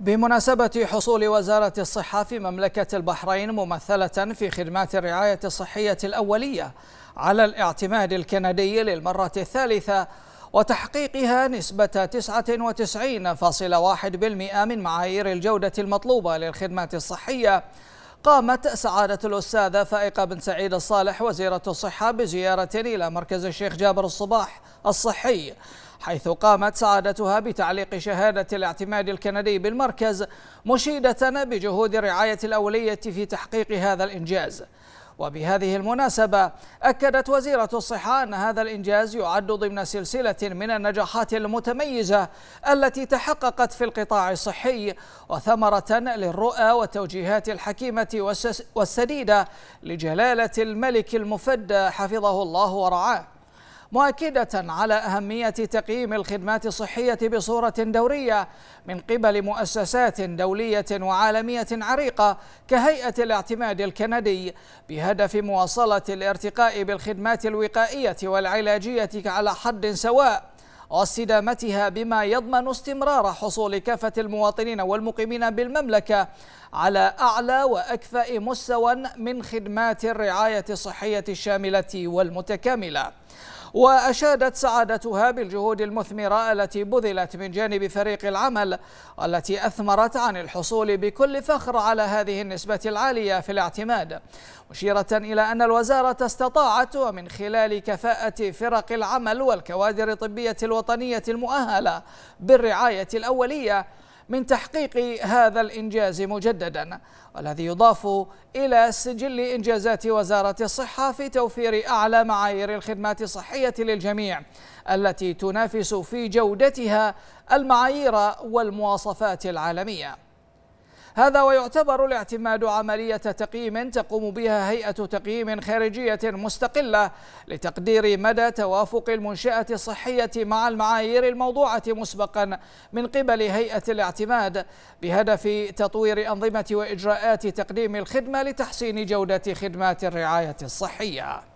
بمناسبة حصول وزارة الصحة في مملكة البحرين ممثلة في خدمات الرعاية الصحية الأولية على الاعتماد الكندي للمرة الثالثة وتحقيقها نسبة 99.1% من معايير الجودة المطلوبة للخدمات الصحية قامت سعادة الأستاذة فائقة بن سعيد الصالح وزيرة الصحة بزيارة إلى مركز الشيخ جابر الصباح الصحي حيث قامت سعادتها بتعليق شهادة الاعتماد الكندي بالمركز مشيدة بجهود الرعاية الأولية في تحقيق هذا الإنجاز وبهذه المناسبة أكدت وزيرة الصحة أن هذا الإنجاز يعد ضمن سلسلة من النجاحات المتميزة التي تحققت في القطاع الصحي وثمرة للرؤى والتوجيهات الحكيمة والسديدة لجلالة الملك المفدى حفظه الله ورعاه مؤكدة على أهمية تقييم الخدمات الصحية بصورة دورية من قبل مؤسسات دولية وعالمية عريقة كهيئة الاعتماد الكندي بهدف مواصلة الارتقاء بالخدمات الوقائية والعلاجية على حد سواء واستدامتها بما يضمن استمرار حصول كافة المواطنين والمقيمين بالمملكة على أعلى وأكفأ مستوى من خدمات الرعاية الصحية الشاملة والمتكاملة وأشادت سعادتها بالجهود المثمرة التي بذلت من جانب فريق العمل والتي أثمرت عن الحصول بكل فخر على هذه النسبة العالية في الاعتماد مشيرة إلى أن الوزارة استطاعت ومن خلال كفاءة فرق العمل والكوادر الطبية الوطنية المؤهلة بالرعاية الأولية من تحقيق هذا الإنجاز مجددا والذي يضاف إلى سجل إنجازات وزارة الصحة في توفير أعلى معايير الخدمات الصحية للجميع التي تنافس في جودتها المعايير والمواصفات العالميه هذا ويعتبر الاعتماد عملية تقييم تقوم بها هيئة تقييم خارجية مستقلة لتقدير مدى توافق المنشأة الصحية مع المعايير الموضوعة مسبقا من قبل هيئة الاعتماد بهدف تطوير أنظمة وإجراءات تقديم الخدمة لتحسين جودة خدمات الرعاية الصحية